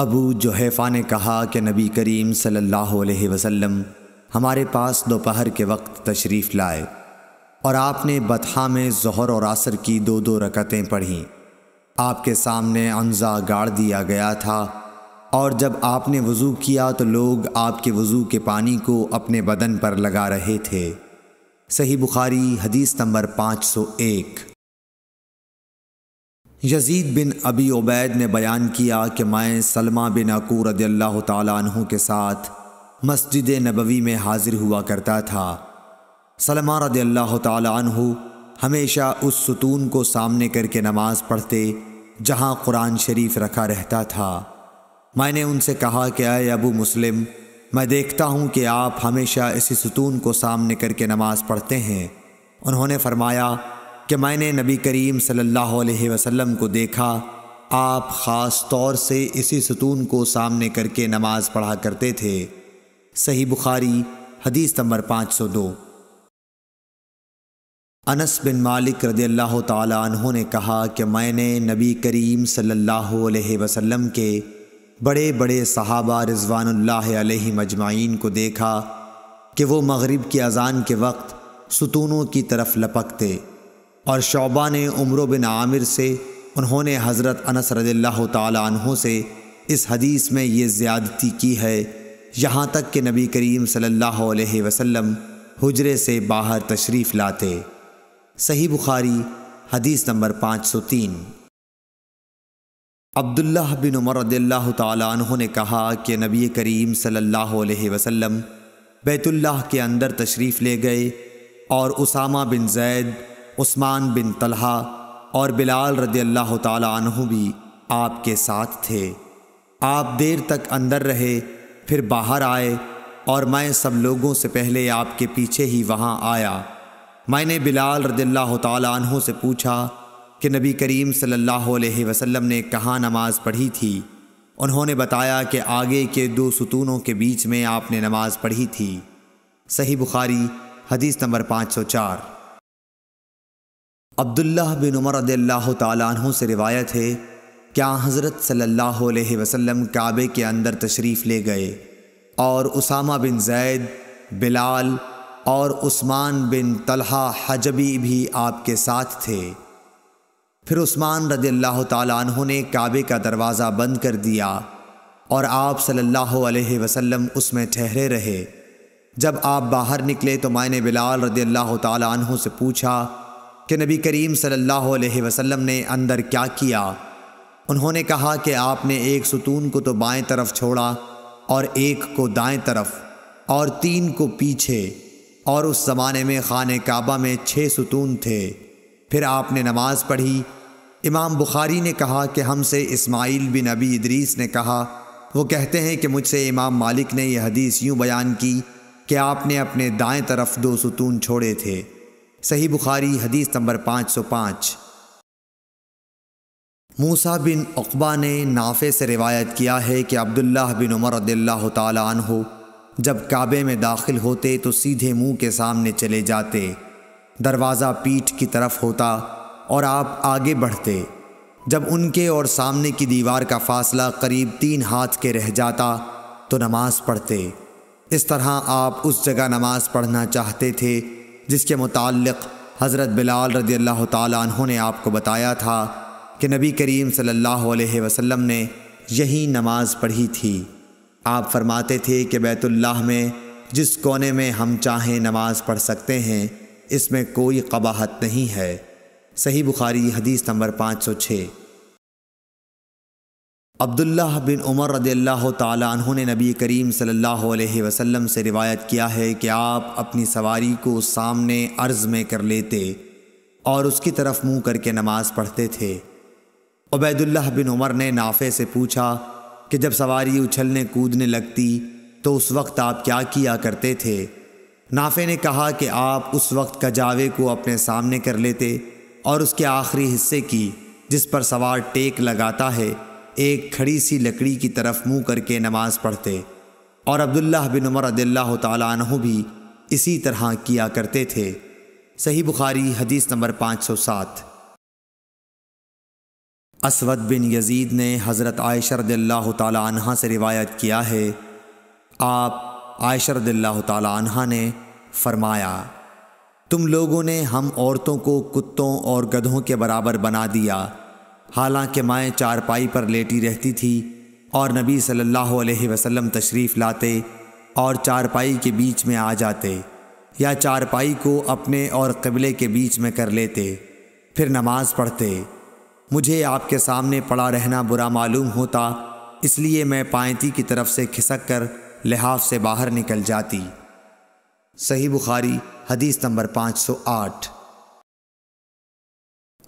अबू जोहैफ़ा ने कहा कि नबी करीम सल्लल्लाहु अलैहि वसल्लम हमारे पास दोपहर के वक्त तशरीफ़ लाए और आपने बतहा में जहर और आसर की दो दो रकतें पढ़ीं आपके सामने अनजा गाड़ दिया गया था और जब आपने वज़ू किया तो लोग आपके वज़ू के पानी को अपने बदन पर लगा रहे थे सही बुखारी हदीस नंबर पाँच सौ एक यजीद बिन अबी उबैद ने बयान किया कि मैं सलमा बिन अकूर रदील्ला तु के साथ मस्जिद नबवी में हाजिर हुआ करता था सलमा अल्लाह तहु हमेशा उस सुतून को सामने करके नमाज पढ़ते जहाँ कुरान शरीफ रखा रहता था मैंने उनसे कहा कि अय अबू मुस्लिम मैं देखता हूँ कि आप हमेशा इसी सुतून को सामने करके नमाज पढ़ते हैं उन्होंने फरमाया कि मैंने नबी करीम सल्लल्लाहु अलैहि वसल्लम को देखा आप ख़ास तौर से इसी सतून को सामने करके नमाज़ पढ़ा करते थे सही बुखारी हदीस नंबर पाँच सौ दो अनस बिन मालिक रदी अल्लाह तहों ने कहा कि मैंने नबी करीम सल्लल्लाहु अलैहि वसल्लम के बड़े बड़े सहाबा रिजवानल मजमाइन को देखा कि वो मगरिब की अज़ान के वक्त सतूनों की तरफ लपकते और शोबा ने उम्र बिन आमिर से उन्होंने हज़रत अनस रज़ील्ला तहों से इस हदीस में ये ज़्यादती की है यहाँ तक कि नबी करीम सल्लल्लाहु अलैहि वसल्लम हुजरे से बाहर तशरीफ़ लाते सही बुखारी हदीस नंबर पाँच सौ तीन अब्दुल्ला बिन उमर तहों ने कहा कि नबी करीम सल्लल्लाहु अलैहि वसल्लम बैतुल्लाह के अंदर तशरीफ़ ले गए और उसामा बिन जैद उस्मान बिन तलहा और बिलाल रदी अल्लाह तहु भी आपके साथ थे आप देर तक अंदर रहे फिर बाहर आए और मैं सब लोगों से पहले आपके पीछे ही वहाँ आया मैंने बिलाल रदील्ला तहु से पूछा कि नबी करीम सल्लल्लाहु अलैहि वसल्लम ने कहाँ नमाज़ पढ़ी थी उन्होंने बताया कि आगे के दो सुतूनों के बीच में आपने नमाज़ पढ़ी थी सही बुखारी हदीस नंबर पाँच सौ चार अब्दुल्ला बिन उमर अल्लाह तु से रिवायत है क्या हज़रत सल्लल्लाहु अलैहि वसल्लम काबे के अंदर तशरीफ़ ले गए और उसामा बिन जैद बिलाल और उस्मान बिन तलहा हजबी भी आपके साथ थे फिर उस्मान रदी अल्लाह तु ने काबे का दरवाज़ा बंद कर दिया और आप सल्लल्लाहु अलैहि वसल्लम उसमें ठहरे रहे जब आप बाहर निकले तो मैंने बिलाल रदी अल्लाह तु से पूछा कि नबी करीम सल्लल्लाहु अलैहि वसल्लम ने अंदर क्या किया उन्होंने कहा कि आपने एक सुतून को तो बाएं तरफ छोड़ा और एक को दाएं तरफ और तीन को पीछे और उस ज़माने में खान काबा में छः सुतून थे फिर आपने नमाज़ पढ़ी इमाम बुखारी ने कहा कि हमसे इस्माइल बिन अबी इदरीस ने कहा वो कहते हैं कि मुझसे इमाम मालिक ने यह हदीस यूँ बयान की कि आपने अपने दाएं तरफ दो सुतून छोड़े थे सही बुखारी हदीस नंबर पाँच सौ पाँच मूसा बिन अकबा ने नाफे से रिवायत किया है कि अब्दुल्लाह बिन उमर तन हो जब काबे में दाखिल होते तो सीधे मुंह के सामने चले जाते दरवाज़ा पीठ की तरफ होता और आप आगे बढ़ते जब उनके और सामने की दीवार का फासला करीब तीन हाथ के रह जाता तो नमाज़ पढ़ते इस तरह आप उस जगह नमाज़ पढ़ना चाहते थे जिसके मुतक़ हज़रत बिलाल रदी अल्लाह तहों ने आपको बताया था कि नबी करीम सल्लल्लाहु अलैहि वसल्लम ने यही नमाज़ पढ़ी थी आप फरमाते थे कि बैतुल्लाह में जिस कोने में हम चाहें नमाज़ पढ़ सकते हैं इसमें कोई कबाहत नहीं है सही बुखारी हदीस नंबर पाँच सौ छः अब्दुल्लाह बिन उमर रदी अल्लाह ने नबी करीम सल्लल्लाहु अलैहि वसल्लम से रिवायत किया है कि आप अपनी सवारी को सामने अर्ज़ में कर लेते और उसकी तरफ मुंह करके नमाज़ पढ़ते थे उबैदुल्लाह बिन उमर ने नाफे से पूछा कि जब सवारी उछलने कूदने लगती तो उस वक्त आप क्या किया करते थे नाफे ने कहा कि आप उस वक्त कजावे को अपने सामने कर लेते और उसके आखिरी हिस्से की जिस पर सवार टेक लगाता है एक खड़ी सी लकड़ी की तरफ मुंह करके नमाज पढ़ते और अब्दुल्लाह बिन उमर रदिल्ला तु भी इसी तरह किया करते थे सही बुखारी हदीस नंबर 507 असवद बिन यजीद ने हज़रत आयशा तह से रिवायत किया है आप आयशा रदिल्ला ने फरमाया तुम लोगों ने हम औरतों को कुत्तों और गधों के बराबर बना दिया हालांकि माएँ चारपाई पर लेटी रहती थी और नबी सल्लल्लाहु अलैहि वसल्लम तशरीफ़ लाते और चारपाई के बीच में आ जाते या चारपाई को अपने और कबले के बीच में कर लेते फिर नमाज़ पढ़ते मुझे आपके सामने पड़ा रहना बुरा मालूम होता इसलिए मैं पायती की तरफ से खिसक कर लिहाफ से बाहर निकल जाती सही बुखारी हदीस नंबर 508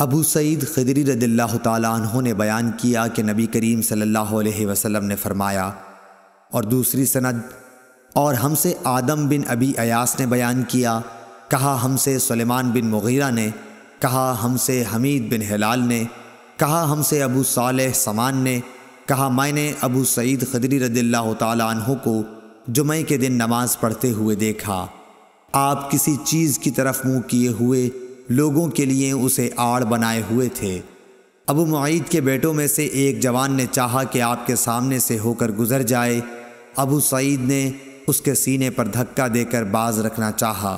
अबू सईद खदरी रदिल्ल तहों ने बयान किया कि नबी करीम सल्लल्लाहु अलैहि वसल्लम ने फ़रमाया और दूसरी सनद और हमसे आदम बिन अबी अयास ने बयान किया कहा हमसे सलेमान बिन मुगीरा ने कहा हमसे हमीद बिन हिलाल ने कहा हमसे अबू साल समान ने कहा मैंने अबू सईद खदरी रदल्ला तहों को जुमे के दिन नमाज़ पढ़ते हुए देखा आप किसी चीज़ की तरफ मुँह किए हुए लोगों के लिए उसे आड़ बनाए हुए थे अबू मईद के बेटों में से एक जवान ने चाहा कि आपके सामने से होकर गुजर जाए अबू सईद ने उसके सीने पर धक्का देकर बाज रखना चाहा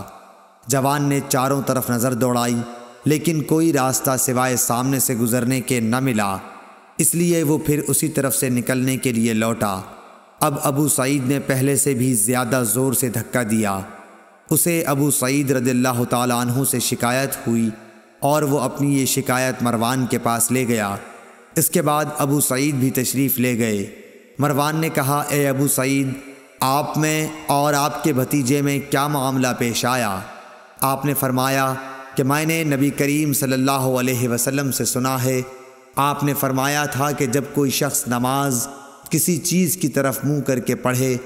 जवान ने चारों तरफ नज़र दौड़ाई लेकिन कोई रास्ता सिवाय सामने से गुजरने के न मिला इसलिए वो फिर उसी तरफ से निकलने के लिए लौटा अब अबू सईद ने पहले से भी ज़्यादा ज़ोर से धक्का दिया उसे अबू सईद रदिल्ला तु से शिकायत हुई और वो अपनी ये शिकायत मरवान के पास ले गया इसके बाद अबू सईद भी तशरीफ़ ले गए मरवान ने कहा ए अबू सईद आप में और आपके भतीजे में क्या मामला पेश आया आपने फरमाया कि मैंने नबी करीम सल्लल्लाहु अलैहि वसल्लम से सुना है आपने फरमाया था कि जब कोई शख्स नमाज किसी चीज़ की तरफ मुंह करके पढ़े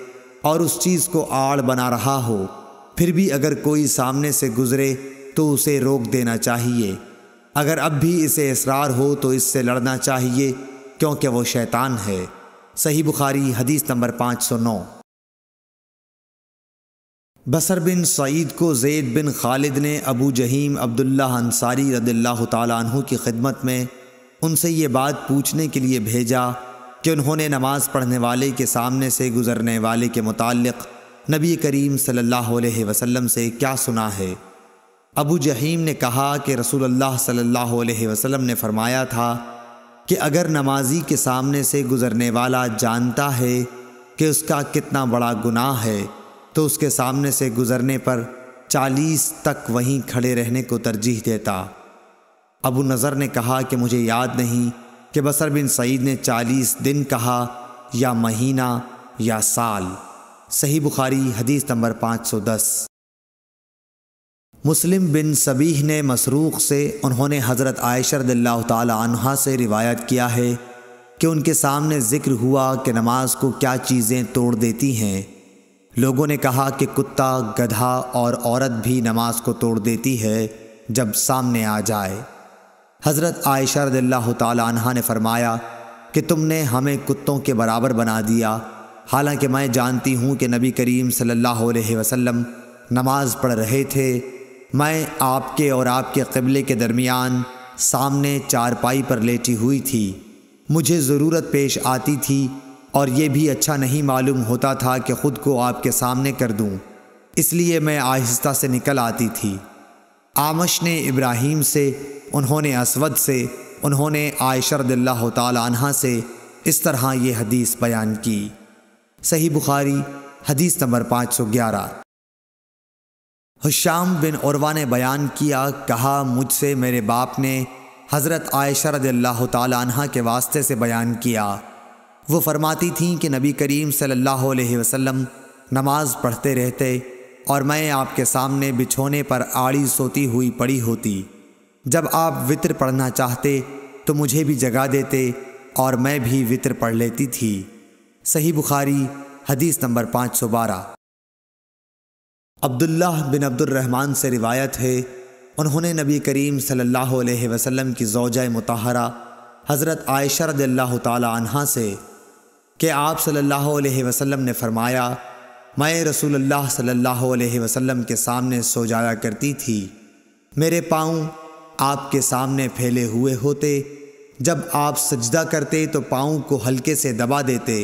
और उस चीज़ को आड़ बना रहा हो फिर भी अगर कोई सामने से गुजरे तो उसे रोक देना चाहिए अगर अब भी इसे इसरार हो तो इससे लड़ना चाहिए क्योंकि वो शैतान है सही बुखारी हदीस नंबर 509 बसर बिन सईद को जैद बिन खालिद ने अबू जहीम अब्दुल्ला अंसारी रदिल्ला तु की खिदमत में उनसे ये बात पूछने के लिए भेजा कि उन्होंने नमाज़ पढ़ने वाले के सामने से गुज़रने वाले के मुतालिक़ नबी करीम सल्लल्लाहु अलैहि वसल्लम से क्या सुना है अबू जहीम ने कहा कि रसूल अल्लाह सल्लल्लाहु अलैहि वसल्लम ने फरमाया था कि अगर नमाजी के सामने से गुज़रने वाला जानता है कि उसका कितना बड़ा गुनाह है तो उसके सामने से गुज़रने पर चालीस तक वहीं खड़े रहने को तरजीह देता अबू नज़र ने कहा कि मुझे याद नहीं कि बसर बिन सईद ने चालीस दिन कहा या महीना या साल सही बुखारी हदीस नंबर 510 मुस्लिम बिन सबीह ने मसरूक़ से उन्होंने हज़रत आयशर तहा से रिवायत किया है कि उनके सामने ज़िक्र हुआ कि नमाज को क्या चीज़ें तोड़ देती हैं लोगों ने कहा कि कुत्ता गधा और औरत भी नमाज को तोड़ देती है जब सामने आ जाए हज़रत आयशर तहा ने फरमाया कि तुमने हमें कुत्तों के बराबर बना दिया हालांकि मैं जानती हूँ कि नबी करीम सल्लल्लाहु अलैहि वसल्लम नमाज पढ़ रहे थे मैं आपके और आपके कबले के दरमियान सामने चारपाई पर लेटी हुई थी मुझे ज़रूरत पेश आती थी और ये भी अच्छा नहीं मालूम होता था कि ख़ुद को आपके सामने कर दूँ इसलिए मैं आहिस्ता से निकल आती थी आमश ने इब्राहिम से उन्होंने असवद से उन्होंने आयशर तह से इस तरह ये हदीस बयान की सही बुखारी हदीस नंबर 511 हुशाम बिन औरवा ने बयान किया कहा मुझसे मेरे बाप ने हज़रत आयशा रद्ला तह के वास्ते से बयान किया वो फरमाती थीं कि नबी करीम सल्लल्लाहु अलैहि वसल्लम नमाज पढ़ते रहते और मैं आपके सामने बिछोने पर आड़ी सोती हुई पड़ी होती जब आप वित्र पढ़ना चाहते तो मुझे भी जगा देते और मैं भी वित्र पढ़ लेती थी सही बुखारी हदीस नंबर पाँच सौ बारह अब्दुल्लाह बिन अब्दुलरहमान से रिवायत है उन्होंने नबी करीम सल्लल्लाहु अलैहि वसल्लम की जौजा मतहरा हज़रत आयशर रदल्ला तहा से कि आप सल्लल्लाहु अलैहि वसल्लम ने फरमाया मैं रसूल सल्लल्लाहु अलैहि वसल्लम के सामने सो जाया करती थी मेरे पाँव आपके सामने फैले हुए होते जब आप सजदा करते तो पाँव को हल्के से दबा देते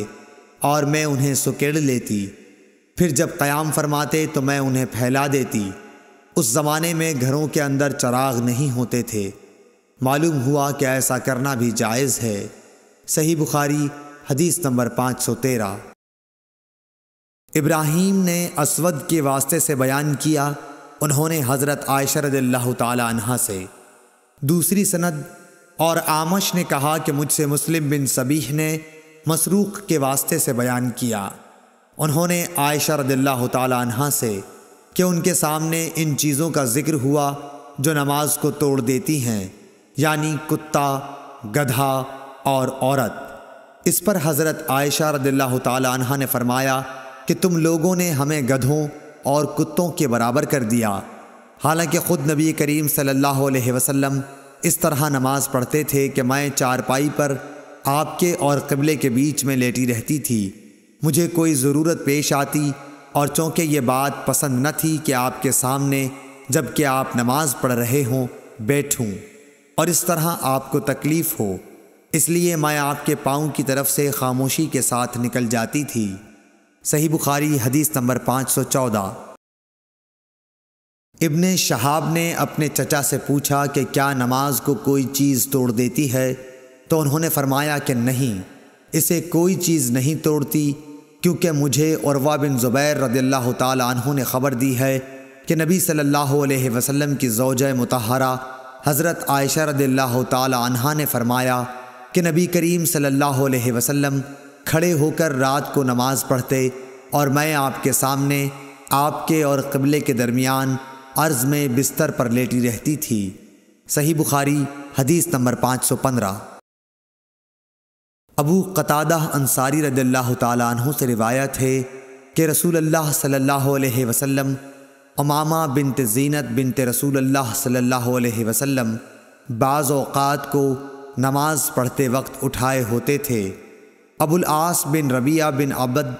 और मैं उन्हें सुकेड़ लेती फिर जब क़याम फरमाते तो मैं उन्हें फैला देती उस ज़माने में घरों के अंदर चराग नहीं होते थे मालूम हुआ कि ऐसा करना भी जायज़ है सही बुखारी हदीस नंबर पाँच सौ तेरह इब्राहिम ने असवद के वास्ते से बयान किया उन्होंने हज़रत आयशरदल्ला तहा से दूसरी सनद और आमश ने कहा कि मुझसे मुस्लिम बिन सबीह ने मसरूक के वास्ते से बयान किया उन्होंने आयशा रदिल्ला तहा से कि उनके सामने इन चीज़ों का जिक्र हुआ जो नमाज को तोड़ देती हैं यानी कुत्ता गधा और औरत इस पर हज़रत आयशा रदिल्ला तहा ने फरमाया कि तुम लोगों ने हमें गधों और कुत्तों के बराबर कर दिया हालांकि ख़ुद नबी करीम सल्लल्लाहु अलैहि वसल्लम इस तरह नमाज़ पढ़ते थे कि मैं चारपाई पर आपके और कबले के बीच में लेटी रहती थी मुझे कोई ज़रूरत पेश आती और चूँकि ये बात पसंद न थी कि आपके सामने जबकि आप नमाज पढ़ रहे हों बैठूँ और इस तरह आपको तकलीफ़ हो इसलिए मैं आपके पाँव की तरफ से खामोशी के साथ निकल जाती थी सही बुखारी हदीस नंबर 514 इब्ने शहाब ने अपने चचा से पूछा कि क्या नमाज को कोई चीज़ तोड़ देती है तो उन्होंने फरमाया कि नहीं इसे कोई चीज़ नहीं तोड़ती क्योंकि मुझे औरवा बिन ज़ुबैर रदील्ला तहों ने ख़बर दी है कि नबी सल्लल्लाहु अलैहि वसल्लम की जोज मतहरा हज़रत आयशा रदील्ला तहा ने फरमाया कि नबी करीम सल्लल्लाहु अलैहि वसल्लम खड़े होकर रात को नमाज़ पढ़ते और मैं आपके सामने आपके और कबले के दरमियान अर्ज़ में बिस्तर पर लेटी रहती थी सही बुखारी हदीस नंबर पाँच सौ पंद्रह अबू कतादा अंसारी रद्ल्ला तु से रिवायत है कि रसूल अल्लाह सल्लल्लाहु अलैहि वसल्लम अमामा बिनत जीनत बिनत रसूल अल्लाह सल्लल्लाहु अलैहि वसल्लम को नमाज पढ़ते वक्त उठाए होते थे अबुल आस बिन रबिया बिन अबद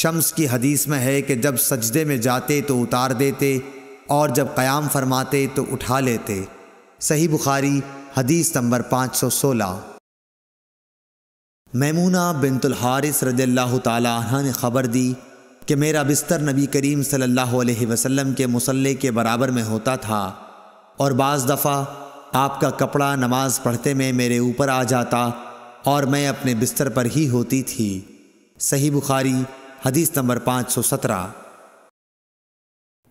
शम्स की हदीस में है कि जब सजदे में जाते तो उतार देते और जब क्याम फरमाते तो उठा लेते सही बुखारी हदीस नंबर पाँच सौ सोलह मैमूना बिनतुल हारिस रज़ल्ला तह ने ख़बर दी कि मेरा बिस्तर नबी करीम सल्लल्लाहु अलैहि वसल्लम के मुसल्ले के बराबर में होता था और बाज़ दफ़ा आपका कपड़ा नमाज पढ़ते में मेरे ऊपर आ जाता और मैं अपने बिस्तर पर ही होती थी सही बुखारी हदीस नंबर पाँच सौ सत्रह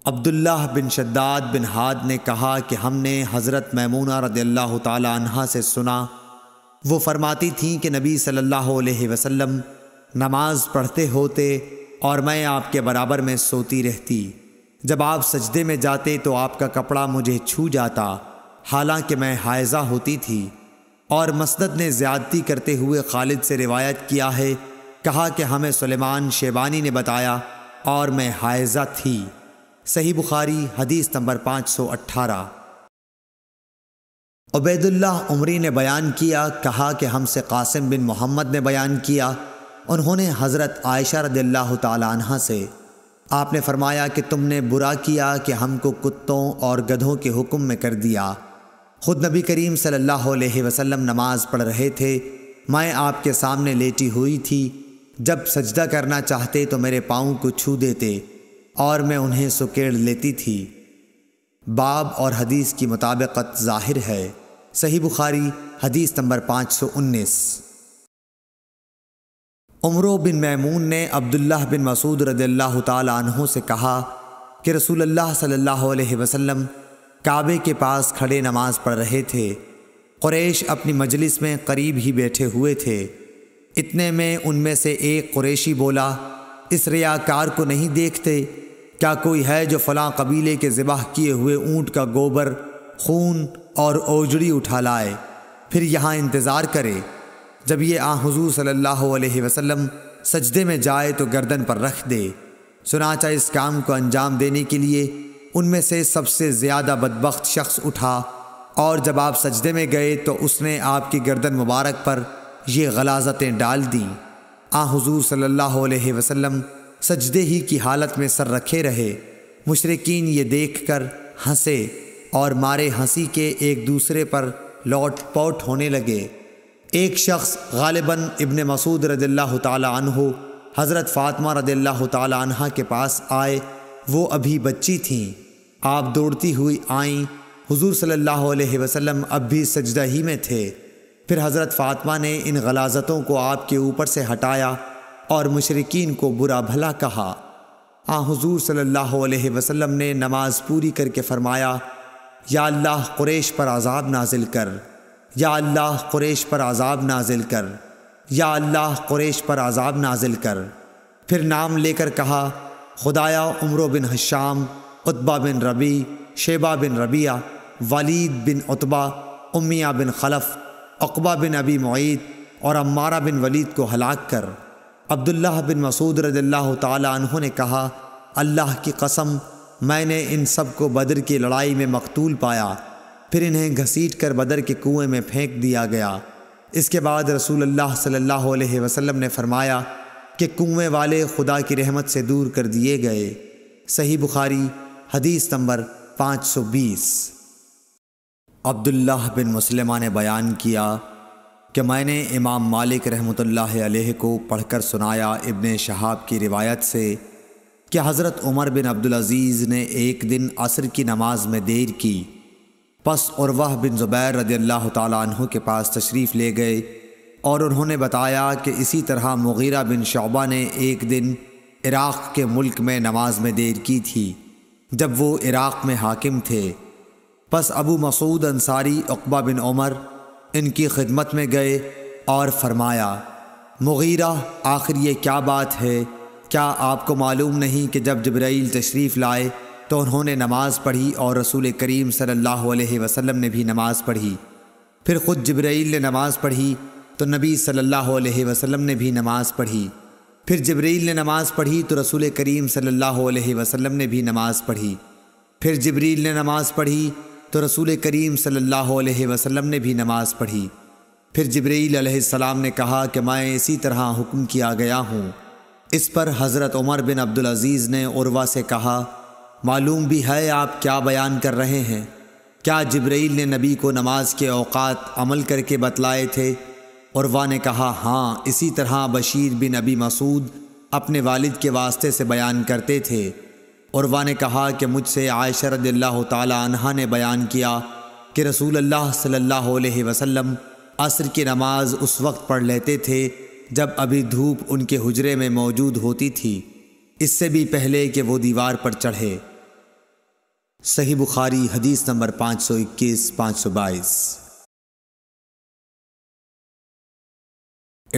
अब्दुल्ला बिन शद्दाद बिन हाद ने कहा कि हमने हज़रत मैमूना रदी अल्लाह से सुना वो फरमाती थीं कि नबी सल्लल्लाहु अलैहि वसल्लम नमाज पढ़ते होते और मैं आपके बराबर में सोती रहती जब आप सजदे में जाते तो आपका कपड़ा मुझे छू जाता हालांकि मैं हायजा होती थी और मसनद ने ज़्यादती करते हुए खालिद से रिवायत किया है कहा कि हमें सुलेमान शेबानी ने बताया और मैं हायजा थी सही बुखारी हदीस नंबर पाँच सौ अट्ठारह उबैदुल्ला उमरी ने बयान किया कहा कि हमसे कासिम बिन मोहम्मद ने बयान किया उन्होंने हज़रत आयशा रदील्ला तहा से आपने फरमाया कि तुमने बुरा किया कि हमको कुत्तों और गधों के हुक्म में कर दिया ख़ुद नबी करीम सल्लल्लाहु अलैहि वसल्लम नमाज़ पढ़ रहे थे मैं आपके सामने लेटी हुई थी जब सजदा करना चाहते तो मेरे पाँव को छू देते और मैं उन्हें सुकेड़ लेती थी बाब और हदीस की मुताबिकत ज़ाहिर है सही बुखारी हदीस नंबर 519 उमरो बिन मैमून ने अब्दुल्लाह बिन मसूद रदल्ला तहों से कहा कि रसूल अल्लाह वसल्लम काबे के पास खड़े नमाज पढ़ रहे थे क्रैश अपनी मजलिस में करीब ही बैठे हुए थे इतने में उनमें से एक क्रैशी बोला इस रियाकार को नहीं देखते क्या कोई है जो फलां कबीले के ज़िबाह किए हुए ऊंट का गोबर खून और ओजड़ी उठा लाए फिर यहाँ इंतज़ार करे जब ये आ हजूर सल्लल्लाहु अलैहि वसल्लम सजदे में जाए तो गर्दन पर रख दे सुनाचा इस काम को अंजाम देने के लिए उनमें से सबसे ज़्यादा बदबक शख्स उठा और जब आप सजदे में गए तो उसने आपकी गर्दन मुबारक पर ये गलाजतें डाल दी आ हजूर सल्लल्लाहु अलैहि वसल्लम सजदे ही की हालत में सर रखे रहे मुशरकिन ये देख कर हंसे और मारे हंसी के एक दूसरे पर लौट पौट होने लगे एक शख्स गालिबन इबन मसूद रदिल्ला तहो हज़रत फ़ातमा रदिल्ला तहा के पास आए वो अभी बच्ची थीं आप दौड़ती हुई आईं हुजूर सल्लल्लाहु अलैहि वसल्लम अब भी सजदा ही में थे फिर हज़रत फ़ातमा ने इन गलाजतों को आपके ऊपर से हटाया और मशरकिन को बुरा भला कहा आ हुजूर सल्लल्लाहु अलैहि वसल्लम ने नमाज़ पूरी करके फ़रमाया या अल्लाह क्रेश पर आज़ाब नाजिल कर या अल्लाह क्रेश पर आज़ाब नाजिल कर या अल्लाह क्रेश पर आज़ाब नाजिल कर फिर नाम लेकर कहा खुदाया उम्र बिन हशाम उतबा बिन रबी शेबा बिन रबिया वलीद बिन उतबा उमिया बिन खलफ़ अकबा बिन अबी मुद और अम्मारा बिन वलीद को हलाक कर अब्दुल्ला बिन मसूद रज़ी अल्लाह तहों ने कहा अल्लाह की कसम मैंने इन सब को बदर की लड़ाई में मकतूल पाया फिर इन्हें घसीट कर बदर के कुएं में फेंक दिया गया इसके बाद रसूल अल्लाह सल्लल्लाहु अलैहि वसल्लम ने फरमाया कि कुएं वाले खुदा की रहमत से दूर कर दिए गए सही बुखारी हदीस नंबर 520 अब्दुल्लाह बिन मुसलमा ने बयान किया कि मैंने इमाम मालिक रहमत को पढ़कर सुनाया इबन शहाब की रिवायत से कि हज़रत उमर बिन अब्दुलज़ीज़ ने एक दिन असर की नमाज में देर की पस और वह बिन ज़ुबैर रदी अल्लाह तु के पास तशरीफ़ ले गए और उन्होंने बताया कि इसी तरह मुगीरा बिन शोबा ने एक दिन इराक़ के मुल्क में नमाज में देर की थी जब वो इराक़ में हाकिम थे पस अबू मसूद अंसारी अकबा बिन उमर इनकी खिदमत में गए और फरमाया मुगीरा आखिर ये क्या बात है क्या आपको मालूम नहीं कि जब जब्राइल तशरीफ़ लाए तो उन्होंने नमाज़ पढ़ी और रसूल करीम सल्लल्लाहु अलैहि वसल्लम ने भी नमाज़ पढ़ी फिर ख़ुद जब्राइल ने नमाज़ पढ़ी तो नबी सल्लल्लाहु अलैहि वसल्लम ने भी नमाज़ पढ़ी फिर जब्रील ने नमाज़ पढ़ी तो रसूल करीम सल्लल्लाहु अलैहि वसल्लम ने भी नमाज़ पढ़ी फिर जब्रील ने नमाज़ पढ़ी तो रसूल करीम सल्लल्लाहु अलैहि वसल्लम ने भी नमाज़ पढ़ी फिर जब्रील सलाम ने कहा कि मैं इसी तरह हुक्म किया गया हूँ इस पर हज़रत उमर बिन अब्दुल अज़ीज़ ने उर्वा से कहा मालूम भी है आप क्या बयान कर रहे हैं क्या जब्रैल ने नबी को नमाज के अवकात अमल करके बतलाए थे उर्वा ने कहा हाँ इसी तरह बशीर बिन अबी मसूद अपने वालिद के वास्ते से बयान करते थे उर्वा ने कहा कि मुझसे आयशा तह ने बयान किया कि रसूल अल्लाह सल्लल्लाहु अलैहि वसल्लम असर की नमाज उस वक्त पढ़ लेते थे जब अभी धूप उनके हुजरे में मौजूद होती थी इससे भी पहले कि वो दीवार पर चढ़े सही बुखारी हदीस नंबर 521 522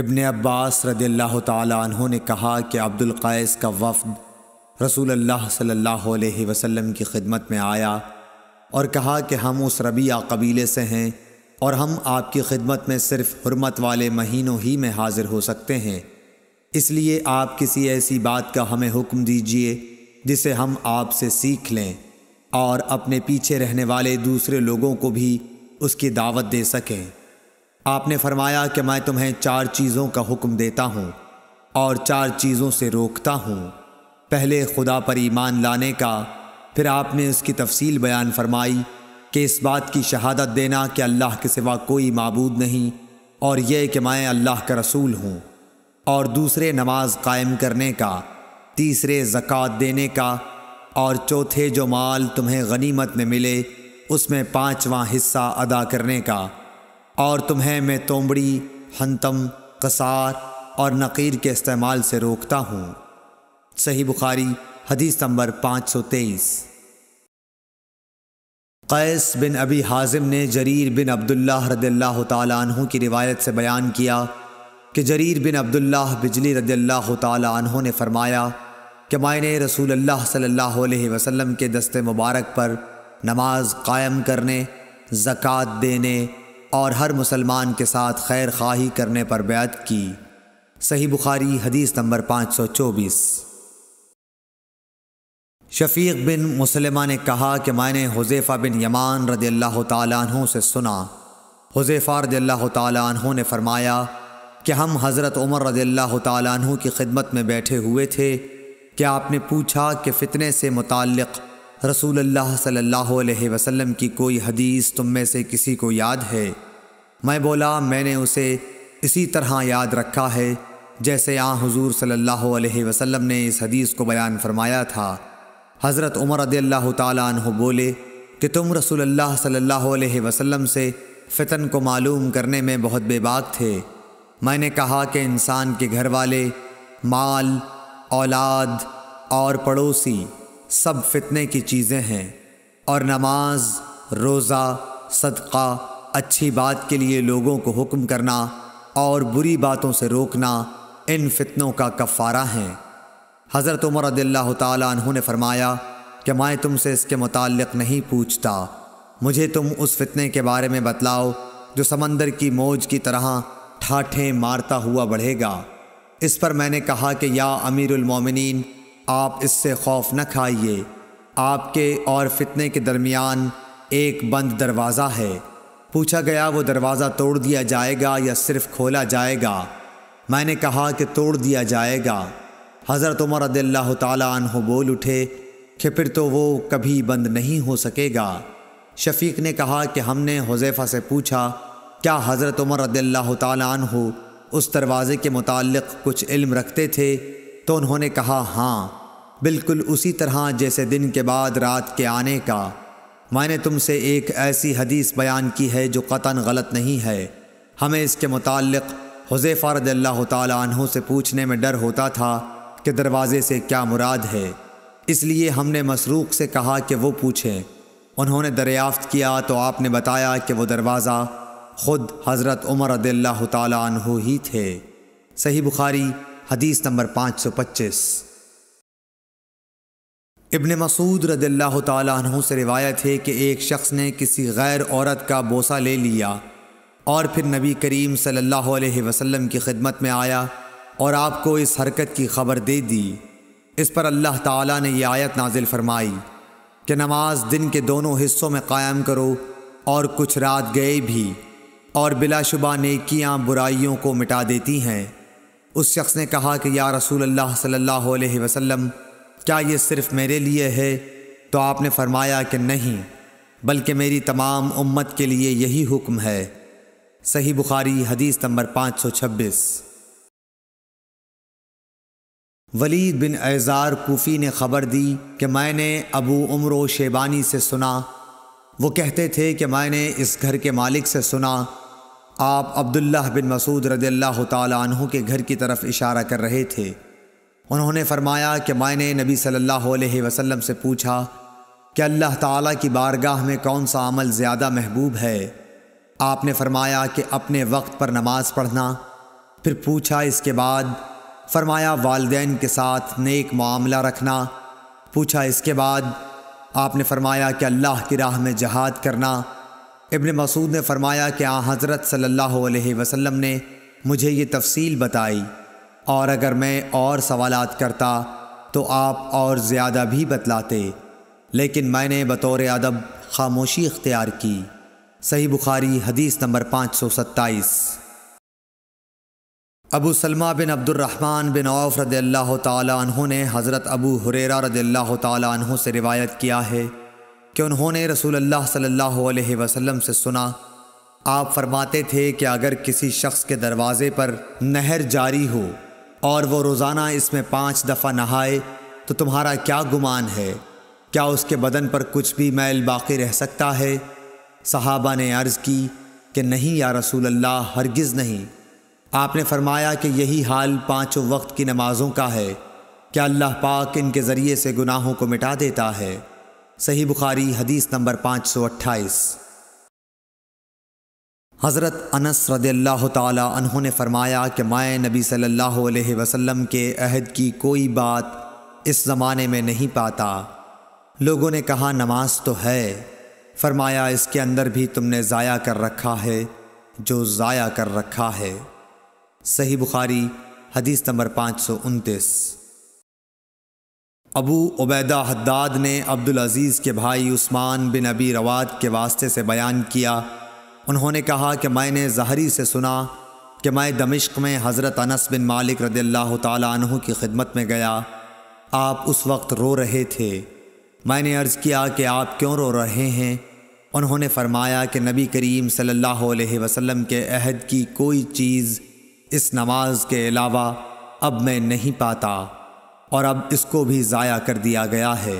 इब्न अब्बास रदील्ला तहों ने कहा कि अब्दुल का वफद रसूल अल्लाह सल्लल्लाहु अलैहि वसल्लम की खिदमत में आया और कहा कि हम उस रबिया कबीले से हैं और हम आपकी खिदमत में सिर्फ हरमत वाले महीनों ही में हाजिर हो सकते हैं इसलिए आप किसी ऐसी बात का हमें हुक्म दीजिए जिसे हम आपसे सीख लें और अपने पीछे रहने वाले दूसरे लोगों को भी उसकी दावत दे सकें आपने फरमाया कि मैं तुम्हें चार चीज़ों का हुक्म देता हूँ और चार चीज़ों से रोकता हूँ पहले खुदा पर ईमान लाने का फिर आपने उसकी तफसील बयान फरमाई कि इस बात की शहादत देना कि अल्लाह के सिवा कोई मबूद नहीं और यह कि मैं अल्लाह का रसूल हूँ और दूसरे नमाज कायम करने का तीसरे ज़क़़त देने का और चौथे जो माल तुम्हें गनीमत में मिले उसमें पाँचवा हिस्सा अदा करने का और तुम्हें मैं तोमड़ी हंतम कसार और नकीर के इस्तेमाल से रोकता हूँ सही बुखारी हदीस नंबर पाँच सौ तेईस कैस बिन अबी हाजिम ने जरीर बिन अब्दुल्ला रदल्ला तु की रिवायत से बयान किया कि जरीर बिन अब्दुल्ला बिजली रदल्ला तु ने फरमाया कि मैंने रसूल अल्लाह सल्लल्लाहु अलैहि वसल्लम के दस्ते मुबारक पर नमाज कायम करने जक़ात देने और हर मुसलमान के साथ खैर खाही करने पर बैत की सही बुखारी हदीस नंबर पाँच सौ चौबीस शफीक बिन मुसलमा ने कहा कि मैंने हुजैफा बिन यमान रदी अल्लाह तु से सुना हुजैफा रदी अल्लाह तु ने फरमाया कि हम हज़रत उमर रदी अल्लाह तु की खिदमत में बैठे हुए थे क्या आपने पूछा कि फ़ितने से मुतक़ रसूल अल्लाह सल्लल्लाहु अलैहि वसल्लम की कोई हदीस तुम में से किसी को याद है मैं बोला मैंने उसे इसी तरह याद रखा है जैसे आ हज़ूर सल्ला वसलम ने इस हदीस को बयान फरमाया था हज़रत उमर अल्लाह तु बोले कि तुम रसूल अल्लाह सल्लल्लाहु अलैहि वसल्लम से फ़ितन को मालूम करने में बहुत बेबाक थे मैंने कहा कि इंसान के घर वाले माल औलाद और पड़ोसी सब फितने की चीज़ें हैं और नमाज रोज़ा सदका अच्छी बात के लिए लोगों को हुक्म करना और बुरी बातों से रोकना इन फितनों का कफ़ारा हैं हज़रत उमर तु ने फरमाया कि मैं तुमसे इसके मुतल नहीं पूछता मुझे तुम उस फितने के बारे में बतलाओ जो समंदर की मौज की तरह ठाठें मारता हुआ बढ़ेगा इस पर मैंने कहा कि या अमीरमिन आप इससे खौफ न खाइए आपके और फितने के दरमियान एक बंद दरवाज़ा है पूछा गया वो दरवाज़ा तोड़ दिया जाएगा या सिर्फ खोला जाएगा मैंने कहा कि तोड़ दिया जाएगा हज़रत उमर रदल्ला तु बोल उठे कि फिर तो वो कभी बंद नहीं हो सकेगा शफीक ने कहा कि हमने हुजैफा से पूछा क्या हज़रत उमर रदल्ला उस दरवाज़े के मुतालिक कुछ इल्म रखते थे तो उन्होंने कहा हाँ बिल्कुल उसी तरह जैसे दिन के बाद रात के आने का मैंने तुमसे एक ऐसी हदीस बयान की है जो कतन गलत नहीं है हमें इसके मुतालिक हुजैफा रदल्ला तु से पूछने में डर होता था कि दरवाज़े से क्या मुराद है इसलिए हमने मसरूक से कहा कि वो पूछें उन्होंने दरियाफ़्त किया तो आपने बताया कि वो दरवाज़ा ख़ुद हज़रत उमर अदिल्ला तु ही थे सही बुखारी हदीस नंबर पाँच सौ पच्चीस इबन मसूद रदिल्ला तु से रिवायत है कि एक शख्स ने किसी गैर औरत का बोसा ले लिया और फिर नबी करीम सल्ला वसम की खिदमत में आया और आपको इस हरकत की खबर दे दी इस पर अल्लाह ताला ने यह आयत नाजिल फरमाई कि नमाज दिन के दोनों हिस्सों में कायम करो और कुछ रात गए भी और बिलाशुबा नेकियां बुराइयों को मिटा देती हैं उस शख्स ने कहा कि या रसूल अल्लाह सल्लल्लाहु अलैहि वसल्लम क्या ये सिर्फ़ मेरे लिए है तो आपने फरमाया कि नहीं बल्कि मेरी तमाम उम्मत के लिए यही हुक्म है सही बुखारी हदीस नंबर पाँच सौ छब्बीस वलीद बिन एज़ार कोफ़ी ने ख़बर दी कि मैंने अबू उम्र शेबानी से सुना वो कहते थे कि मैंने इस घर के मालिक से सुना आप अब्दुल्ला बिन मसूद रदील्ला तहु के घर की तरफ इशारा कर रहे थे उन्होंने फरमाया कि मैंने नबी सल्लल्लाहु अलैहि वसल्लम से पूछा कि अल्लाह ताला की बारगाह में कौन सा अमल ज़्यादा महबूब है आपने फरमाया कि अपने वक्त पर नमाज़ पढ़ना फिर पूछा इसके बाद फरमाया वालदेन के साथ नेक मामला रखना पूछा इसके बाद आपने फरमाया कि अल्लाह की राह में जहाद करना इबन मसूद ने फरमाया कि आ हज़रत सल्लल्लाहु अलैहि वसल्लम ने मुझे ये तफसील बताई और अगर मैं और सवाल करता तो आप और ज़्यादा भी बतलाते लेकिन मैंने बतौर अदब खामोशी इख्तियार की सही बुखारी हदीस नंबर पाँच सौ सत्ताईस अबू सलमा बिन अब्दुलरहमान बिन औफ रदल्ला तु ने हज़रत अबू हुरेरा रदल्ला तु से रिवायत किया है कि उन्होंने रसूल अल्लाह सल्लल्लाहु अलैहि वसल्लम से सुना आप फरमाते थे कि अगर किसी शख्स के दरवाज़े पर नहर जारी हो और वो रोज़ाना इसमें पाँच दफ़ा नहाए तो तुम्हारा क्या गुमान है क्या उसके बदन पर कुछ भी मैल बाकी रह सकता है सहाबा ने अर्ज़ की कि नहीं या रसूल अल्लाह हरगिज़ नहीं आपने फरमाया कि यही हाल पाँचों वक्त की नमाज़ों का है क्या अल्लाह पाक इनके ज़रिए से गुनाहों को मिटा देता है सही बुखारी हदीस नंबर पाँच सौ अट्ठाईस हज़रत अनस रदल्ला तहों ने फरमाया कि माए नबी सल्लल्लाहु अलैहि वसल्लम के अहद की कोई बात इस ज़माने में नहीं पाता लोगों ने कहा नमाज तो है फरमाया इसके अंदर भी तुमने ज़ाया कर रखा है जो ज़ाया कर रखा है सही बुखारी हदीस नंबर पाँच सौ उनतीस अबू उबैदा हद्दाद ने अब्दुल अज़ीज़ के भाई उस्मान बिन अबी रवाद के वास्ते से बयान किया उन्होंने कहा कि मैंने जहरी से सुना कि मैं दमिश्क में हज़रत अनस बिन मालिक रदील्ला तु की खिदमत में गया आप उस वक्त रो रहे थे मैंने अर्ज़ किया कि आप क्यों रो रहे हैं उन्होंने फरमाया कि नबी करीम सल्लल्लाहु अलैहि वसल्लम के अहद की कोई चीज़ इस नमाज के अलावा अब मैं नहीं पाता और अब इसको भी ज़ाया कर दिया गया है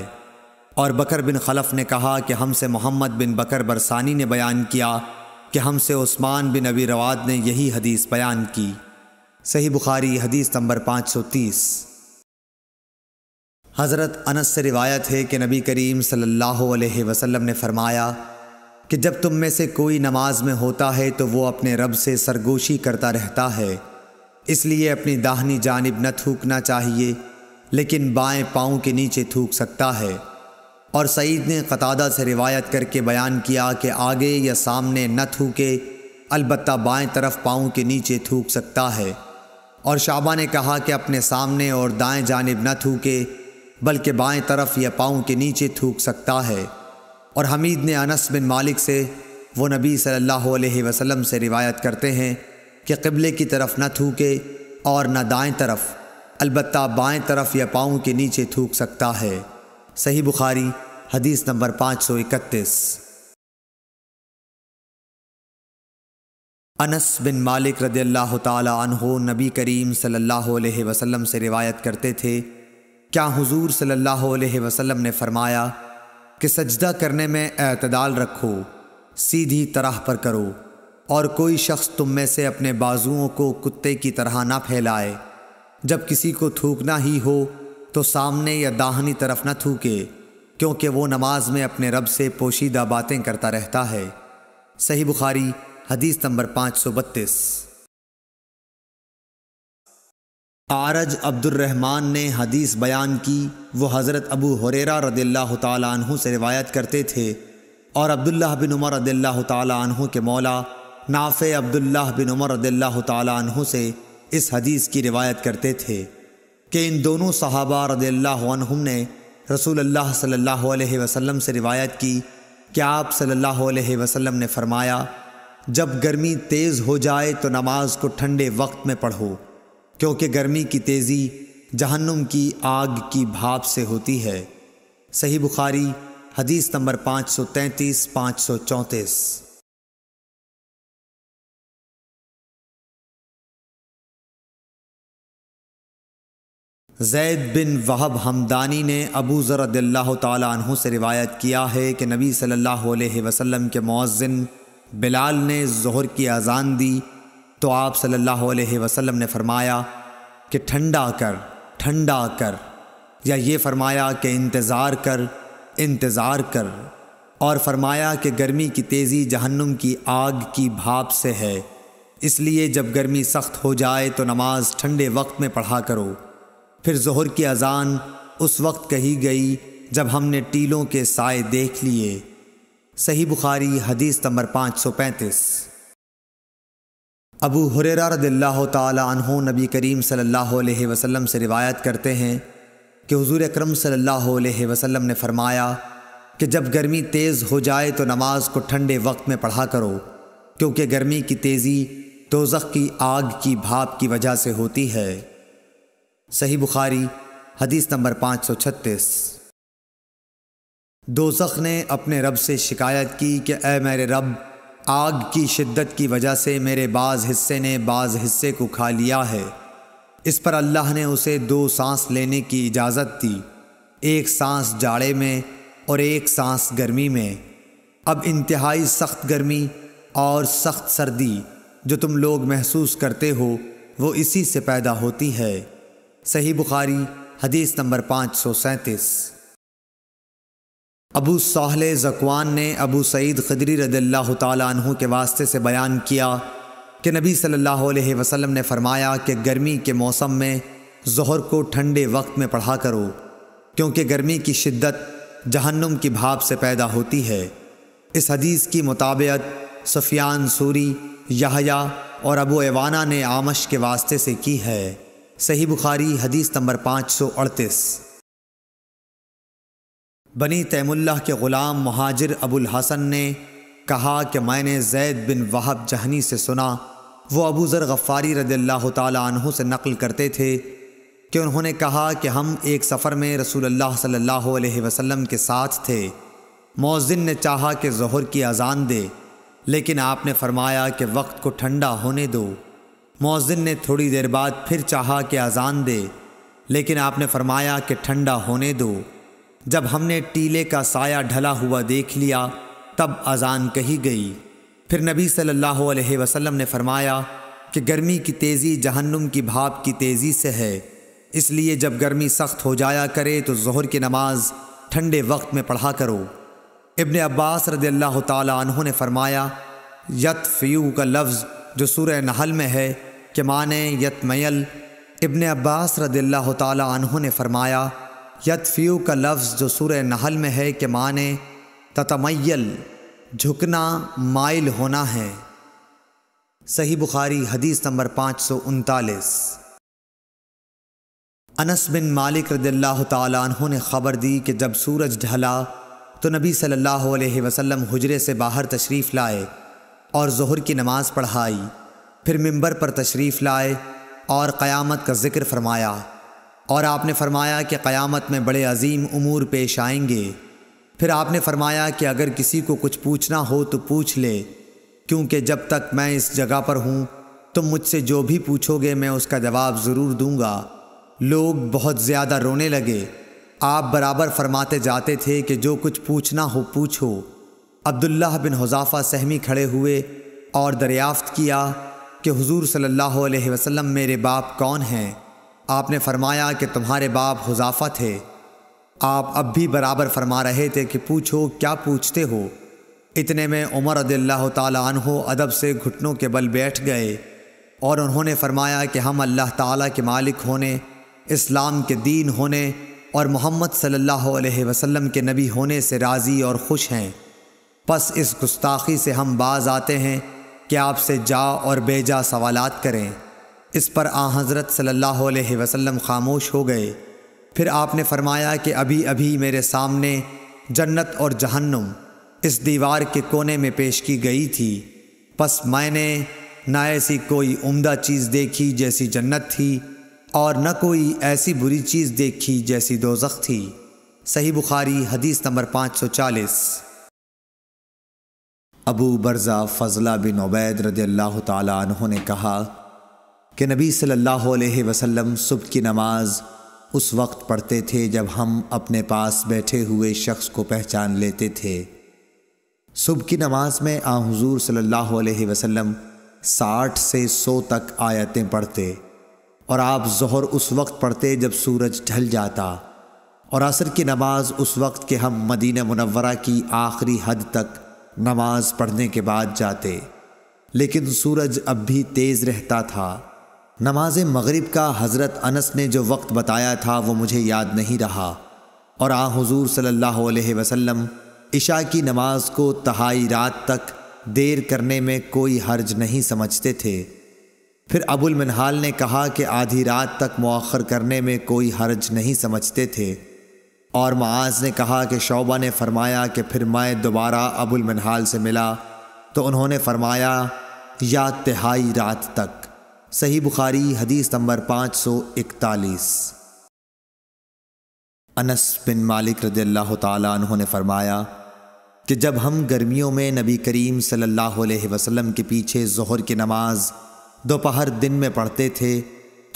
और बकर बिन खलफ ने कहा कि हमसे मोहम्मद बिन बकर बरसानी ने बयान किया कि हमसे उस्मान बिन अबी रवाद ने यही हदीस बयान की सही बुखारी हदीस नंबर 530 हज़रत अनस से रिवायत है कि नबी करीम सल्लल्लाहु अलैहि वसल्लम ने फरमाया कि जब तुम में से कोई नमाज में होता है तो वो अपने रब से सरगोशी करता रहता है इसलिए अपनी दाहनी जानब न थूकना चाहिए लेकिन बाएं पाँव के नीचे थूक सकता है और सईद ने कतादा से रिवायत करके बयान किया कि आगे या सामने न थूके अलबत् बाएं तरफ पाँव के नीचे थूक सकता है और शाबा ने कहा कि अपने सामने और दाएं जानब न थूके बल्कि बाएं तरफ या पाँव के नीचे थूक सकता है और हमीद ने अनस बिन मालिक से वो नबी सल्लल्लाहु अलैहि वसल्लम से रिवायत करते हैं कि क़िबले की तरफ न थूके और न दाएं तरफ अलबत् बाएं तरफ या पाँव के नीचे थूक सकता है सही बुखारी हदीस नंबर पाँच सौ इकतीस अनस बिन मालिक रदी अल्लाह तहो नबी करीम सल्लल्लाहु अलैहि वसल्लम से रिवायत करते थे क्या हुजूर सल्लल्लाहु अलैहि वसल्लम ने फरमाया कि सजदा करने में अतदाल रखो सीधी तरह पर करो और कोई शख्स तुम में से अपने बाजुओं को कुत्ते की तरह ना फैलाए जब किसी को थूकना ही हो तो सामने या दाहनी तरफ ना थूके क्योंकि वो नमाज में अपने रब से पोशीदा बातें करता रहता है सही बुखारी हदीस नंबर पाँच सौ बत्तीस आरज अब्दुलरहमान ने हदीस बयान की वो हज़रत अबू हुरेरा रदील्ला तु से रिवायत करते थे और अब्दुल्ला बिन उमर रदील्ला तु के मौला नाफ़े अब्दुल्ला बिन उमर रदील्ला तु से इस हदीस की रिवायत करते थे कि इन दोनों सहाबा रदील्ला ने रसूल अल्लाह सल्लल्लाहु अलैहि वसल्लम से रिवायत की कि आप सल्लल्लाहु अलैहि वसल्लम ने फरमाया जब गर्मी तेज़ हो जाए तो नमाज को ठंडे वक्त में पढ़ो क्योंकि गर्मी की तेज़ी जहन्नुम की आग की भाप से होती है सही बुखारी हदीस नंबर 533 चौंतीस जैद बिन वहब हमदानी ने अबू ज़रदिल्ला से रिवायत किया है कि नबी सल्लल्लाहु अलैहि वसल्लम के मौज़िन बिलाल ने जहर की अज़ान दी तो आप सल्लल्लाहु अलैहि वसल्लम ने फरमाया कि ठंडा कर ठंडा कर या ये फरमाया कि इंतज़ार कर इंतज़ार कर और फरमाया कि गर्मी की तेज़ी जहन्नुम की आग की भाप से है इसलिए जब गर्मी सख्त हो जाए तो नमाज ठंडे वक्त में पढ़ा करो फिर जहर की अजान उस वक्त कही गई जब हमने टीलों के साय देख लिए सही बुखारी हदीस नंबर पाँच सौ पैंतीस अबू रदिल्लाहु रदिल्ला अनहु नबी करीम सल्लल्लाहु अलैहि वसल्लम से रिवायत करते हैं कि हुजूर अकरम सल्लल्लाहु अलैहि वसल्लम ने फरमाया कि जब गर्मी तेज़ हो जाए तो नमाज को ठंडे वक्त में पढ़ा करो क्योंकि गर्मी की तेज़ी दोजख की आग की भाप की वजह से होती है सही बुखारी हदीस नंबर पाँच सौ छत्तीस दोजख ने अपने रब से शिकायत की कि ए मेरे रब आग की शिद्दत की वजह से मेरे बाज़ हिस्से ने बाज़ हिस्से को खा लिया है इस पर अल्लाह ने उसे दो सांस लेने की इजाज़त दी एक सांस जाड़े में और एक सांस गर्मी में अब इंतहाई सख्त गर्मी और सख्त सर्दी जो तुम लोग महसूस करते हो वो इसी से पैदा होती है सही बुखारी हदीस नंबर पाँच सौ सैंतीस अबू साहल जकवान ने अबू सईद खदरी रदल्ला तु के वास्ते से बयान किया कि नबी सल्लल्लाहु अलैहि वसल्लम ने फरमाया कि गर्मी के मौसम में जहर को ठंडे वक्त में पढ़ा करो क्योंकि गर्मी की शिद्दत जहन्नुम की भाप से पैदा होती है इस हदीस की मुताबियत सफियान सूरी यहया और अबू एवाना ने आमश के वास्ते से की है सही बुखारी हदीस नंबर पाँच सौ अड़तीस बनी तैमुल्लाह के ग़ुलाम महाजिर अबुल हसन ने कहा कि मैंने जैद बिन वहब जहनी से सुना वो अबू ज़र गफ़ारी रदील्ला तु से नकल करते थे कि उन्होंने कहा कि हम एक सफ़र में रसूल सल्लल्लाहु अलैहि वसल्लम के साथ थे मौजिन ने चाहा कि जहर की अजान दे लेकिन आपने फरमाया कि वक्त को ठंडा होने दो मौजिन ने थोड़ी देर बाद फिर चाहा कि अजान दे लेकिन आपने फरमाया कि ठंडा होने दो जब हमने टीले का साया ढला हुआ देख लिया तब अजान कही गई फिर नबी सल्लल्लाहु अलैहि वसल्लम ने फरमाया कि गर्मी की तेज़ी जहन्नुम की भाप की तेज़ी से है इसलिए जब गर्मी सख्त हो जाया करे तो जहर की नमाज ठंडे वक्त में पढ़ा करो इबन अब्बास रदी अल्लाह तहों ने फरमाया फ्यू का लफ्ज़ जो सूर नहल में है कि माने यतमयल इबन अब्बास रदी अल्लाह तहों ने फरमाया यदफ्यू का लफ्ज़ जो सूर्य नहल में है कि माने ततमयल झुकना माइल होना है सही बुखारी हदीस नंबर पाँच सौ उनतालीस अनस बिन मालिक रदिल्ला तु ने ख़बर दी कि जब सूरज ढला तो नबी सल्लल्लाहु अलैहि वसल्लम हुजरे से बाहर तशरीफ़ लाए और जहर की नमाज़ पढ़ाई फिर मिंबर पर तशरीफ़ लाए और क़यामत का ज़िक्र फरमाया और आपने फरमाया कि क़यामत में बड़े अजीम अमूर पेश आएंगे फिर आपने फरमाया कि अगर किसी को कुछ पूछना हो तो पूछ ले क्योंकि जब तक मैं इस जगह पर हूँ तुम तो मुझसे जो भी पूछोगे मैं उसका जवाब ज़रूर दूंगा लोग बहुत ज़्यादा रोने लगे आप बराबर फरमाते जाते थे कि जो कुछ पूछना हो पूछो अब्दुल्लाह बिन हजाफा सहमी खड़े हुए और दरियाफ़्त किया कि हुजूर सल्लल्लाहु अलैहि वसल्लम मेरे बाप कौन हैं आपने फरमाया कि तुम्हारे बाप हुजाफा थे आप अब भी बराबर फरमा रहे थे कि पूछो क्या पूछते हो इतने में उमर रदल्ला तहो अदब से घुटनों के बल बैठ गए और उन्होंने फरमाया कि हम अल्लाह ताला के मालिक होने इस्लाम के दीन होने और मोहम्मद सल्लल्लाहु अलैहि वसल्लम के नबी होने से राज़ी और खुश हैं बस इस गुस्ताखी से हम बाज आते हैं कि आपसे जा और बेजा सवालात करें इस पर आ हज़रत सल्लल्लाहु अलैहि वसल्लम खामोश हो गए फिर आपने फरमाया कि अभी अभी मेरे सामने जन्नत और जहन्नुम इस दीवार के कोने में पेश की गई थी बस मैंने ना ऐसी कोई उम्दा चीज़ देखी जैसी जन्नत थी और न कोई ऐसी बुरी चीज़ देखी जैसी दोजख थी सही बुखारी हदीस नंबर 540 अबू बरज़ा फ़जला बिन उबैद रदी अल्लाह तु ने कहा कि नबी सल्लल्लाहु अलैहि वसल्लम सुबह की नमाज उस वक्त पढ़ते थे जब हम अपने पास बैठे हुए शख्स को पहचान लेते थे सुबह की नमाज में आ हजूर सल्लल्लाहु अलैहि वसल्लम साठ से सौ तक आयतें पढ़ते और आप जहर उस वक्त पढ़ते जब सूरज ढल जाता और असर की नमाज उस वक्त के हम मदीना मुनवरा की आखिरी हद तक नमाज पढ़ने के बाद जाते लेकिन सूरज अब भी तेज़ रहता था नमाज मगरिब का हज़रत अनस ने जो वक्त बताया था वो मुझे याद नहीं रहा और आ हजूर सल्लल्लाहु अलैहि वसल्लम इशा की नमाज को तहाई रात तक देर करने में कोई हर्ज नहीं समझते थे फिर अबुल मिनहाल ने कहा कि आधी रात तक मौखर करने में कोई हर्ज नहीं समझते थे और माज ने कहा कि शोबा ने फरमाया कि फिर मैं दोबारा अबुल मिनहाल से मिला तो उन्होंने फरमाया या तिहाई रात तक सही बुखारी हदीस नंबर 541 अनस बिन मालिक रदी अल्लाह ने फरमाया कि जब हम गर्मियों में नबी करीम सल्लल्लाहु अलैहि वसल्लम के पीछे जहर की नमाज दोपहर दिन में पढ़ते थे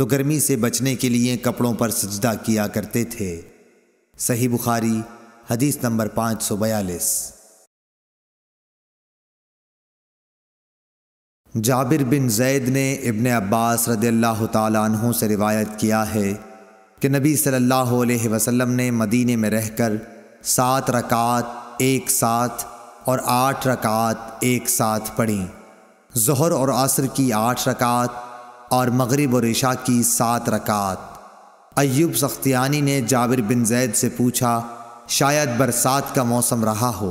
तो गर्मी से बचने के लिए कपड़ों पर सजदा किया करते थे सही बुखारी हदीस नंबर 542 जाबिर बिन जैद ने इब्ने अब्बास रदील्ला तहों से रिवायत किया है कि नबी सल्लल्लाहु अलैहि वसल्लम ने मदीने में रहकर सात रकात एक साथ और आठ रकात एक साथ पढ़ी जहर और असर की आठ रकात और मगरिब और इशा की सात रकात अयूब सख्तियानी ने जाबिर बिन जैद से पूछा शायद बरसात का मौसम रहा हो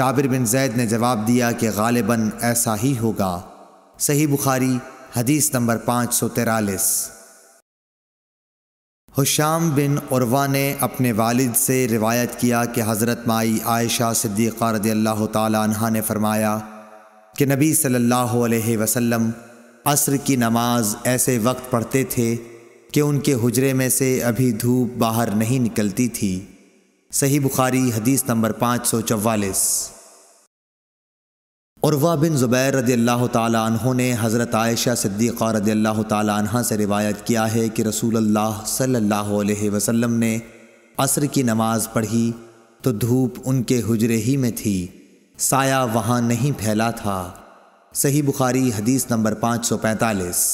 जाबिर बिन जैद ने जवाब दिया कि गालिबा ऐसा ही होगा सही बुखारी हदीस नंबर पाँच सौ तिरालीस हुशाम बिन उर्वा ने अपने वालिद से रिवायत किया कि हज़रत माई आयशा सिद्दीक़ा रदी अल्लाह तहा ने फ़रमाया कि नबी सल्लल्लाहु अलैहि वसल्लम असर की नमाज ऐसे वक्त पढ़ते थे कि उनके हुजरे में से अभी धूप बाहर नहीं निकलती थी सही बुखारी हदीस नंबर पाँच सौ चवालीस उर्वा बिन ज़ुबैर रदी अल्लाह तहों ने हज़रत आयशा सिद्दीक़ा रदी अल्लाह तह से रिवायत किया है कि रसूल अल्लाह सल्लल्लाहु अलैहि वसल्लम ने असर की नमाज़ पढ़ी तो धूप उनके हुजरे ही में थी साया वहाँ नहीं फैला था सही बुखारी हदीस नंबर पाँच सौ पैंतालीस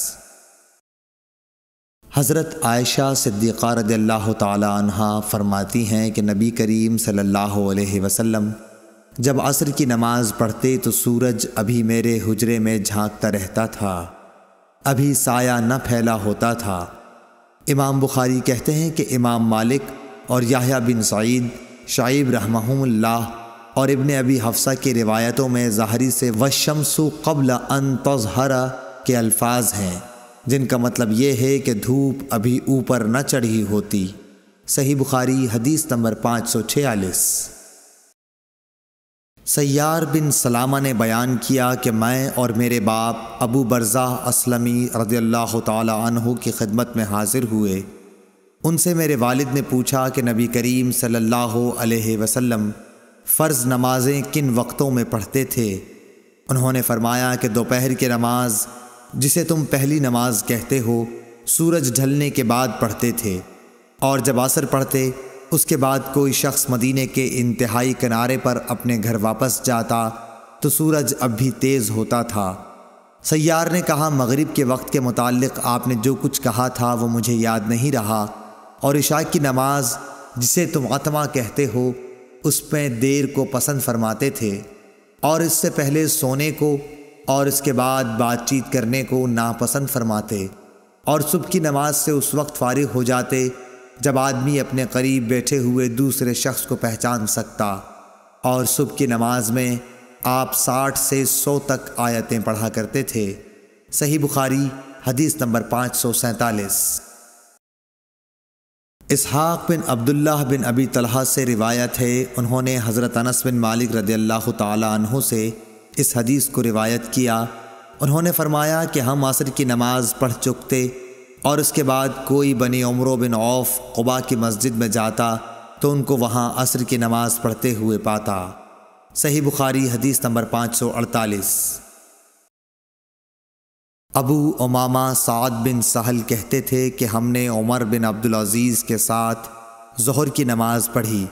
हज़रत आयशा सिद्दीक़ा रदी अल्लाह तह फरमाती हैं कि नबी करीम सल्लल्लाहु अलैहि वसल्लम जब असर की नमाज पढ़ते तो सूरज अभी मेरे हुजरे में झांकता रहता था अभी साया न फैला होता था इमाम बुखारी कहते हैं कि इमाम मालिक और याहिया बिन सईद शाइब रहमहुल्ला और इबन अबी हफ्सा की रिवायतों में ज़ाहरी से वशमसु कबल अन तजहरा के अल्फाज हैं जिनका मतलब ये है कि धूप अभी ऊपर न चढ़ी होती सही बुखारी हदीस नंबर पाँच सौ छियालीस सैार बिन सलामा ने बयान किया कि मैं और मेरे बाप अबू बरज़ा असलमी रज़ील् तहु की खिदमत में हाज़िर हुए उनसे मेरे वालिद ने पूछा कि नबी करीम सल्लल्लाहु अलैहि वसल्लम फ़र्ज़ नमाज़ें किन वक्तों में पढ़ते थे उन्होंने फरमाया कि दोपहर की नमाज जिसे तुम पहली नमाज कहते हो सूरज ढलने के बाद पढ़ते थे और जब असर पढ़ते उसके बाद कोई शख्स मदीने के इंतहाई किनारे पर अपने घर वापस जाता तो सूरज अब भी तेज़ होता था सैयार ने कहा मगरिब के वक्त के मुतालिक आपने जो कुछ कहा था वो मुझे याद नहीं रहा और इशा की नमाज जिसे तुम आत्मा कहते हो उसमें देर को पसंद फरमाते थे और इससे पहले सोने को और इसके बाद बातचीत करने को नापसंद फरमाते और सुबह की नमाज से उस वक्त फारिग हो जाते जब आदमी अपने करीब बैठे हुए दूसरे शख्स को पहचान सकता और सुबह की नमाज में आप साठ से सौ तक आयतें पढ़ा करते थे सही बुखारी हदीस नंबर पाँच सौ सैंतालीस इसहाक़ बिन अब्दुल्लाह बिन अबी तलहा से रिवायत है उन्होंने हज़रत अनस बिन मालिक रदी अल्लाह तहों से इस हदीस को रिवायत किया उन्होंने फरमाया कि हम असर की नमाज़ पढ़ चुकते और उसके बाद कोई बनी उम्र बिन औफ कुबा की मस्जिद में जाता तो उनको वहाँ असर की नमाज पढ़ते हुए पाता सही बुखारी हदीस नंबर 548 अबू उमामा साद बिन सहल कहते थे कि हमने उमर बिन अब्दुल अजीज़ के साथ जहर की नमाज पढ़ी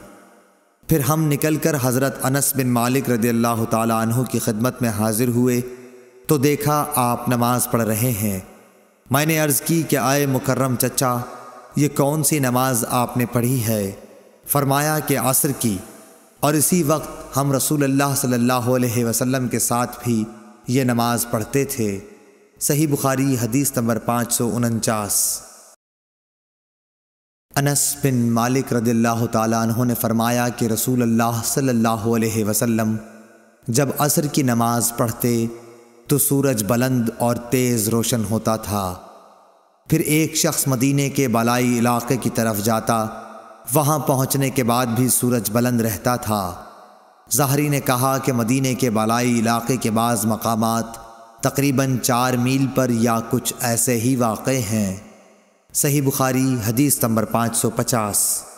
फिर हम निकल कर हज़रत अनस बिन मालिक रदी अल्लाह तु की ख़दमत में हाज़िर हुए तो देखा आप नमाज़ पढ़ रहे हैं मैंने अर्ज़ की कि आए मुकर्रम चचा ये कौन सी नमाज आपने पढ़ी है फरमाया कि असर की और इसी वक्त हम रसूल अल्लाह सल्लल्लाहु अलैहि वसल्लम के साथ भी ये नमाज पढ़ते थे सही बुखारी हदीस नंबर पाँच सौ उनचास अनस बिन मालिक रदील्ला तु ने फरमाया कि रसूल अल्लाह सल्लल्लाहु अलैहि वसल्लम जब असर की नमाज़ पढ़ते तो सूरज बुलंद और तेज़ रोशन होता था फिर एक शख्स मदीने के बालाई इलाके की तरफ जाता वहाँ पहुँचने के बाद भी सूरज बुलंद रहता था जहरी ने कहा कि मदीने के बलाई इलाके के बाज़ मकाम तकरीबन चार मील पर या कुछ ऐसे ही वाक़ हैं सही बुखारी हदीस नंबर पाँच सौ पचास